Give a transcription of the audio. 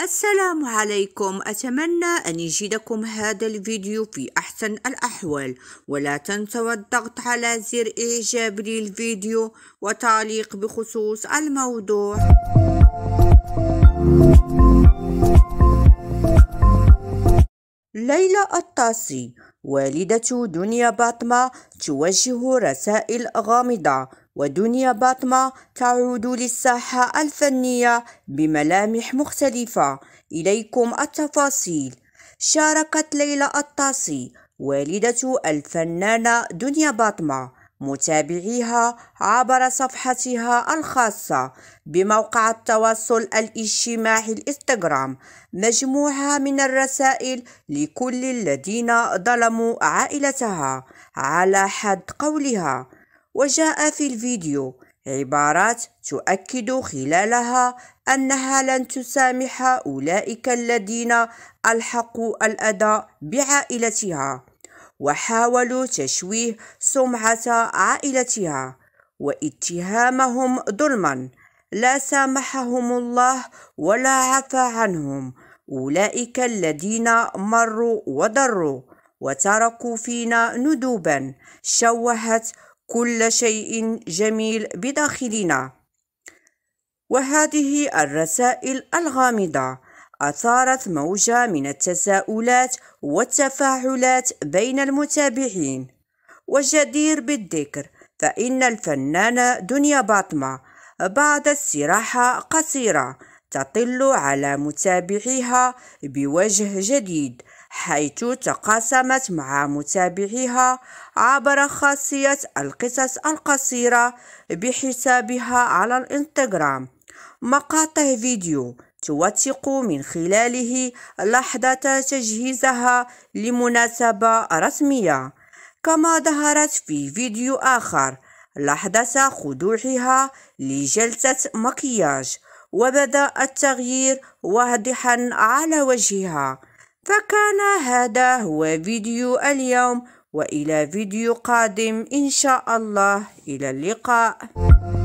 السلام عليكم أتمنى أن يجدكم هذا الفيديو في أحسن الأحوال ولا تنسوا الضغط على زر إعجاب للفيديو وتعليق بخصوص الموضوع ليلى الطاسي والدة دنيا باطمة توجه رسائل غامضة ودنيا باطمة تعود للساحة الفنية بملامح مختلفة إليكم التفاصيل شاركت ليلى الطاسي والدة الفنانة دنيا باطمة متابعيها عبر صفحتها الخاصة بموقع التواصل الاجتماعي الانستغرام مجموعة من الرسائل لكل الذين ظلموا عائلتها على حد قولها وجاء في الفيديو عبارات تؤكد خلالها أنها لن تسامح أولئك الذين ألحقوا الأذى بعائلتها وحاولوا تشويه سمعة عائلتها واتهامهم ظلما لا سامحهم الله ولا عفى عنهم أولئك الذين مروا وضروا وتركوا فينا ندوبا شوهت كل شيء جميل بداخلنا وهذه الرسائل الغامضه اثارت موجه من التساؤلات والتفاعلات بين المتابعين وجدير بالذكر فان الفنانه دنيا باطمه بعد استراحه قصيره تطل على متابعيها بوجه جديد حيث تقاسمت مع متابعيها عبر خاصية القصص القصيرة بحسابها على الانستغرام مقاطع فيديو توثق من خلاله لحظة تجهيزها لمناسبة رسمية كما ظهرت في فيديو آخر لحظة خضوعها لجلسة مكياج وبدأ التغيير واضحا على وجهها فكان هذا هو فيديو اليوم وإلى فيديو قادم إن شاء الله إلى اللقاء